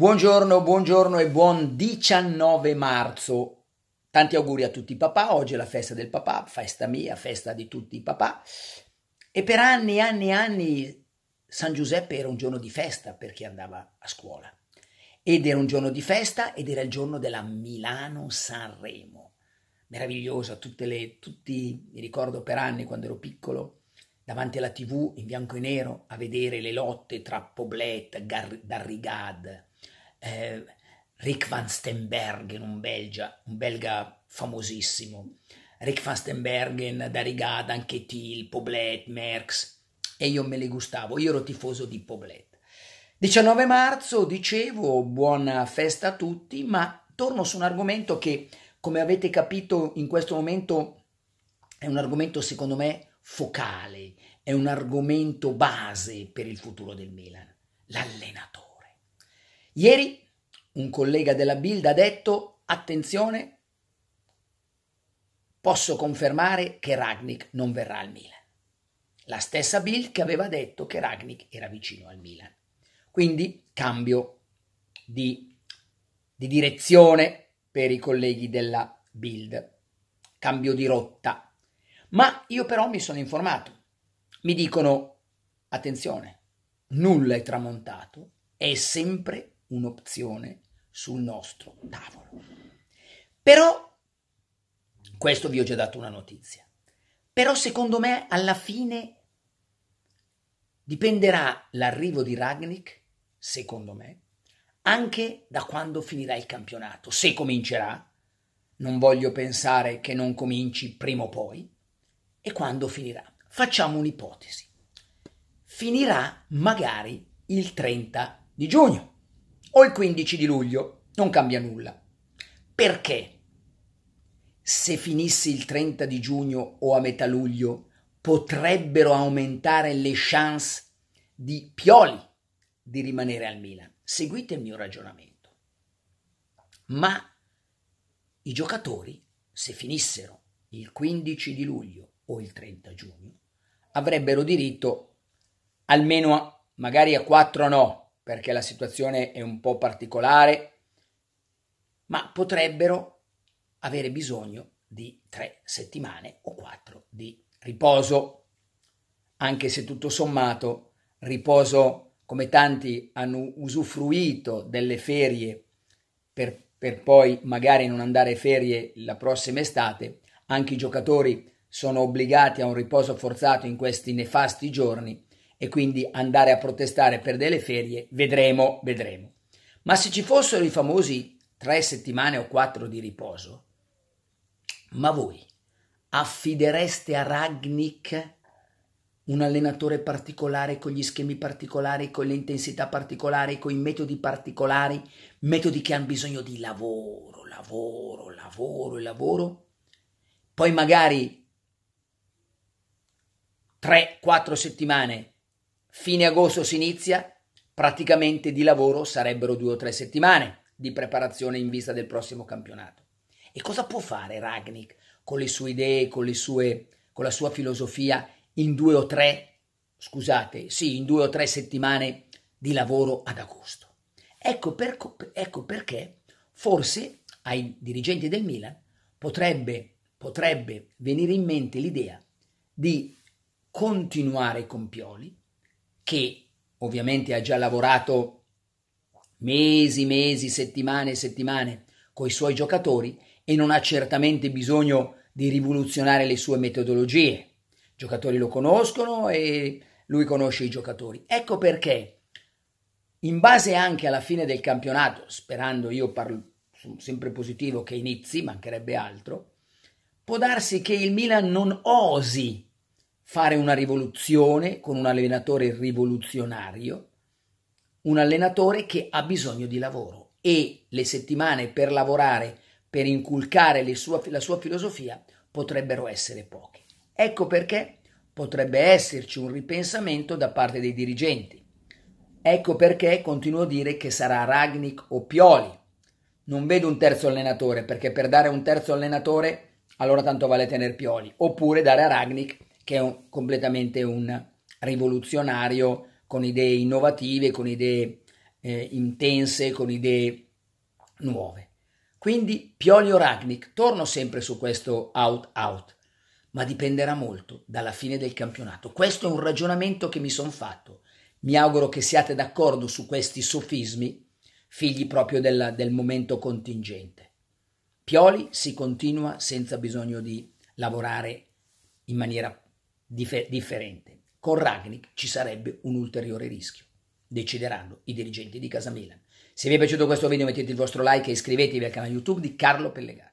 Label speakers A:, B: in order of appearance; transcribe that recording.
A: Buongiorno, buongiorno e buon 19 marzo. Tanti auguri a tutti i papà, oggi è la festa del papà, festa mia, festa di tutti i papà. E per anni e anni e anni San Giuseppe era un giorno di festa per chi andava a scuola. Ed era un giorno di festa ed era il giorno della Milano-Sanremo. Meravigliosa, tutte le, tutti, mi ricordo per anni quando ero piccolo, davanti alla tv in bianco e nero a vedere le lotte tra Poblet, Gar- Darrigad, eh, Rick Van Stenbergen, un, belgia, un belga famosissimo, Rick Van Stenbergen, Darigada, anche Thiel, Poblet, Merx, e io me le gustavo, io ero tifoso di Poblet. 19 marzo, dicevo, buona festa a tutti, ma torno su un argomento che, come avete capito, in questo momento è un argomento, secondo me, focale, è un argomento base per il futuro del Milan, l'allenatore. Ieri un collega della Bild ha detto attenzione, posso confermare che Ragnic non verrà al Milan. La stessa Bild che aveva detto che Ragnic era vicino al Milan. Quindi cambio di, di direzione per i colleghi della Bild, cambio di rotta. Ma io però mi sono informato. Mi dicono, attenzione, nulla è tramontato, è sempre un'opzione sul nostro tavolo. Però, questo vi ho già dato una notizia, però secondo me alla fine dipenderà l'arrivo di Ragnick, secondo me, anche da quando finirà il campionato, se comincerà, non voglio pensare che non cominci prima o poi, e quando finirà. Facciamo un'ipotesi. Finirà magari il 30 di giugno o il 15 di luglio, non cambia nulla. Perché? Se finissi il 30 di giugno o a metà luglio, potrebbero aumentare le chance di Pioli di rimanere al Milan. Seguite il mio ragionamento. Ma i giocatori, se finissero il 15 di luglio o il 30 giugno, avrebbero diritto almeno a, magari a 4 no, perché la situazione è un po' particolare, ma potrebbero avere bisogno di tre settimane o quattro di riposo, anche se tutto sommato riposo come tanti hanno usufruito delle ferie per, per poi magari non andare ferie la prossima estate, anche i giocatori sono obbligati a un riposo forzato in questi nefasti giorni e quindi andare a protestare per delle ferie, vedremo, vedremo. Ma se ci fossero i famosi tre settimane o quattro di riposo, ma voi affidereste a Ragnick un allenatore particolare con gli schemi particolari, con le intensità particolari, con i metodi particolari, metodi che hanno bisogno di lavoro, lavoro, lavoro e lavoro. Poi magari tre, quattro settimane Fine agosto si inizia, praticamente di lavoro sarebbero due o tre settimane di preparazione in vista del prossimo campionato. E cosa può fare Ragnick con le sue idee, con, le sue, con la sua filosofia in due o tre, scusate, sì, in due o tre settimane di lavoro ad agosto? Ecco, per, ecco perché forse ai dirigenti del Milan potrebbe, potrebbe venire in mente l'idea di continuare con Pioli che ovviamente ha già lavorato mesi, mesi, settimane e settimane con i suoi giocatori e non ha certamente bisogno di rivoluzionare le sue metodologie. I giocatori lo conoscono e lui conosce i giocatori. Ecco perché, in base anche alla fine del campionato, sperando io parlo sempre positivo che inizi, mancherebbe altro, può darsi che il Milan non osi fare una rivoluzione con un allenatore rivoluzionario, un allenatore che ha bisogno di lavoro e le settimane per lavorare, per inculcare sua, la sua filosofia, potrebbero essere poche. Ecco perché potrebbe esserci un ripensamento da parte dei dirigenti. Ecco perché continuo a dire che sarà Ragnik o Pioli. Non vedo un terzo allenatore perché per dare un terzo allenatore allora tanto vale tenere Pioli oppure dare a Ragnik che è un, completamente un rivoluzionario con idee innovative, con idee eh, intense, con idee nuove. Quindi Pioli o Ragnick, torno sempre su questo out-out, ma dipenderà molto dalla fine del campionato. Questo è un ragionamento che mi sono fatto. Mi auguro che siate d'accordo su questi sofismi, figli proprio della, del momento contingente. Pioli si continua senza bisogno di lavorare in maniera differ- differente. Con Ragnick ci sarebbe un ulteriore rischio. Decideranno i dirigenti di Casa Milan. Se vi è piaciuto questo video mettete il vostro like e iscrivetevi al canale YouTube di Carlo Pellegari.